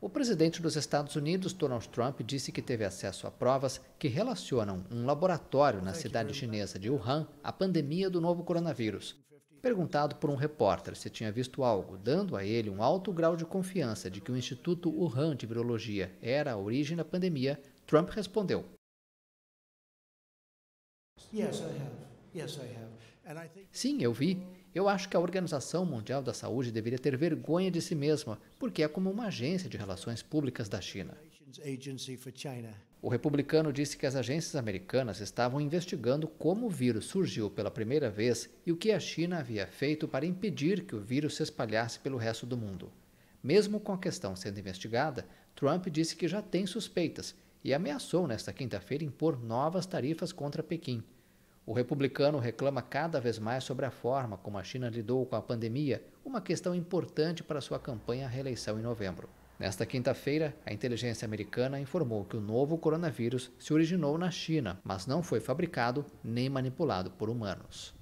O presidente dos Estados Unidos, Donald Trump, disse que teve acesso a provas que relacionam um laboratório na cidade chinesa de Wuhan à pandemia do novo coronavírus. Perguntado por um repórter se tinha visto algo, dando a ele um alto grau de confiança de que o Instituto Wuhan de Virologia era a origem da pandemia, Trump respondeu: Sim, eu vi. Eu acho que a Organização Mundial da Saúde deveria ter vergonha de si mesma, porque é como uma agência de relações públicas da China. O republicano disse que as agências americanas estavam investigando como o vírus surgiu pela primeira vez e o que a China havia feito para impedir que o vírus se espalhasse pelo resto do mundo. Mesmo com a questão sendo investigada, Trump disse que já tem suspeitas e ameaçou nesta quinta-feira impor novas tarifas contra Pequim. O republicano reclama cada vez mais sobre a forma como a China lidou com a pandemia, uma questão importante para sua campanha à reeleição em novembro. Nesta quinta-feira, a inteligência americana informou que o novo coronavírus se originou na China, mas não foi fabricado nem manipulado por humanos.